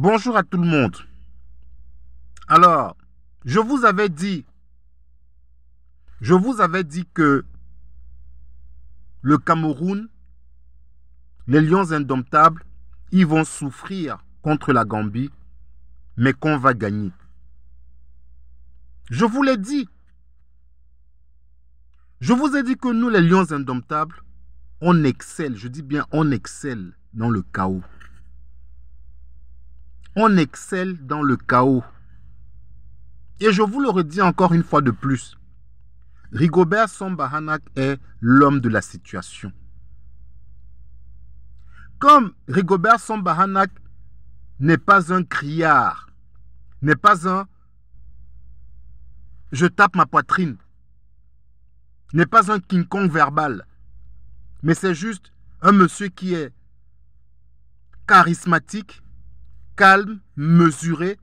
Bonjour à tout le monde. Alors, je vous avais dit, je vous avais dit que le Cameroun, les Lions indomptables, ils vont souffrir contre la Gambie, mais qu'on va gagner. Je vous l'ai dit. Je vous ai dit que nous, les Lions indomptables, on excelle, je dis bien on excelle dans le chaos. On excelle dans le chaos. Et je vous le redis encore une fois de plus, Rigobert Sombahanak est l'homme de la situation. Comme Rigobert Sombahanak n'est pas un criard, n'est pas un je tape ma poitrine, n'est pas un King Kong verbal, mais c'est juste un monsieur qui est charismatique, calme, mesuré,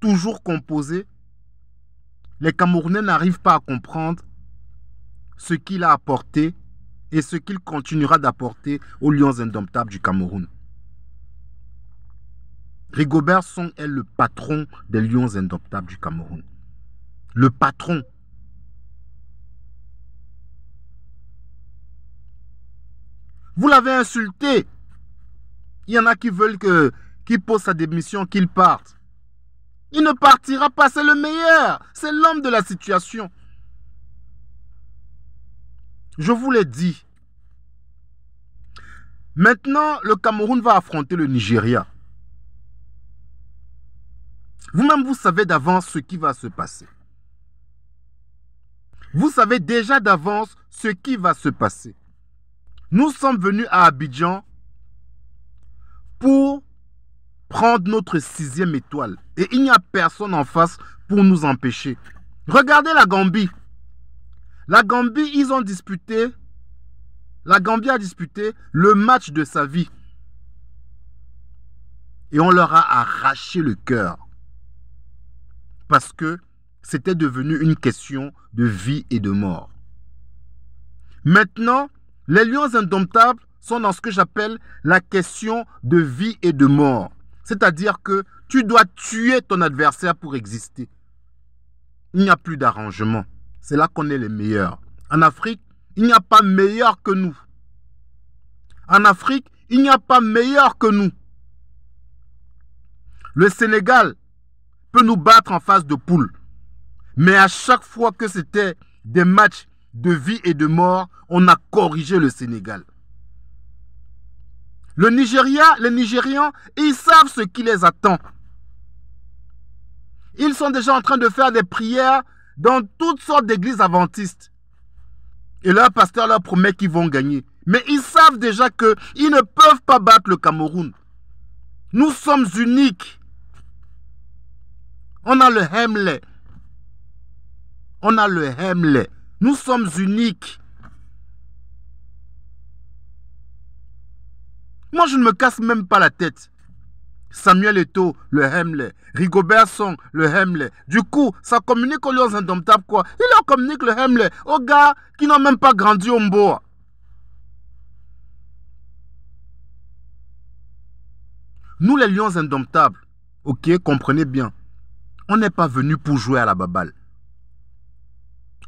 toujours composé, les Camerounais n'arrivent pas à comprendre ce qu'il a apporté et ce qu'il continuera d'apporter aux Lions indomptables du Cameroun. Rigobert Song est le patron des Lions indomptables du Cameroun. Le patron. Vous l'avez insulté. Il y en a qui veulent que qui pose sa démission, qu'il parte. Il ne partira pas, c'est le meilleur, c'est l'homme de la situation. Je vous l'ai dit. Maintenant, le Cameroun va affronter le Nigeria. Vous-même, vous savez d'avance ce qui va se passer. Vous savez déjà d'avance ce qui va se passer. Nous sommes venus à Abidjan pour prendre notre sixième étoile. Et il n'y a personne en face pour nous empêcher. Regardez la Gambie. La Gambie, ils ont disputé. La Gambie a disputé le match de sa vie. Et on leur a arraché le cœur. Parce que c'était devenu une question de vie et de mort. Maintenant, les lions indomptables sont dans ce que j'appelle la question de vie et de mort. C'est-à-dire que tu dois tuer ton adversaire pour exister. Il n'y a plus d'arrangement. C'est là qu'on est les meilleurs. En Afrique, il n'y a pas meilleur que nous. En Afrique, il n'y a pas meilleur que nous. Le Sénégal peut nous battre en face de poule. Mais à chaque fois que c'était des matchs de vie et de mort, on a corrigé le Sénégal. Le Nigeria, les Nigérians, ils savent ce qui les attend. Ils sont déjà en train de faire des prières dans toutes sortes d'églises adventistes. Et leur pasteur leur promet qu'ils vont gagner. Mais ils savent déjà qu'ils ne peuvent pas battre le Cameroun. Nous sommes uniques. On a le Hemlet. On a le Hemlet. Nous sommes uniques. Moi, je ne me casse même pas la tête. Samuel Eto, le Hamlet. Rigobert Song, le Hamlet. Du coup, ça communique aux lions indomptables quoi Il leur communique le Hamlet. aux gars qui n'ont même pas grandi au Mboa. Nous, les lions indomptables, ok, comprenez bien, on n'est pas venu pour jouer à la baballe.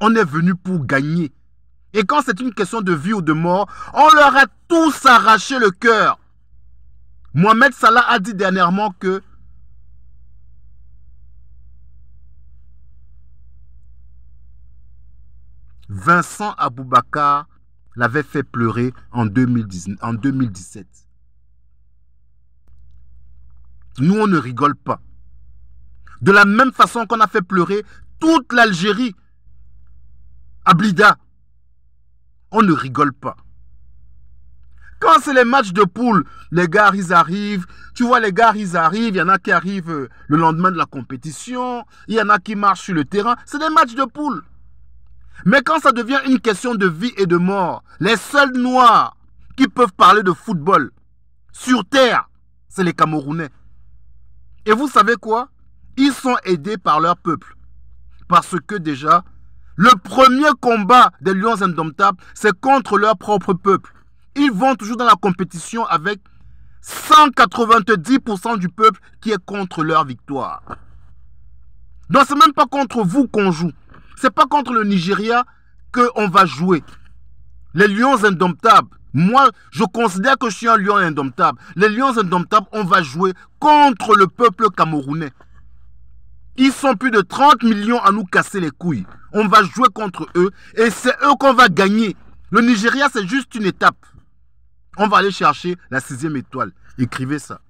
On est venu pour gagner. Et quand c'est une question de vie ou de mort, on leur a tous arraché le cœur. Mohamed Salah a dit dernièrement que Vincent Aboubakar l'avait fait pleurer en, en 2017. Nous, on ne rigole pas. De la même façon qu'on a fait pleurer toute l'Algérie Ablida, on ne rigole pas. Quand c'est les matchs de poule, les gars, ils arrivent. Tu vois, les gars, ils arrivent. Il y en a qui arrivent euh, le lendemain de la compétition. Il y en a qui marchent sur le terrain. C'est des matchs de poule. Mais quand ça devient une question de vie et de mort, les seuls noirs qui peuvent parler de football sur terre, c'est les Camerounais. Et vous savez quoi Ils sont aidés par leur peuple. Parce que déjà, le premier combat des lions indomptables, c'est contre leur propre peuple. Ils vont toujours dans la compétition avec 190% du peuple qui est contre leur victoire. Donc c'est même pas contre vous qu'on joue. C'est pas contre le Nigeria qu'on va jouer. Les lions indomptables. Moi, je considère que je suis un lion indomptable. Les lions indomptables, on va jouer contre le peuple camerounais. Ils sont plus de 30 millions à nous casser les couilles. On va jouer contre eux et c'est eux qu'on va gagner. Le Nigeria, c'est juste une étape. On va aller chercher la sixième étoile. Écrivez ça.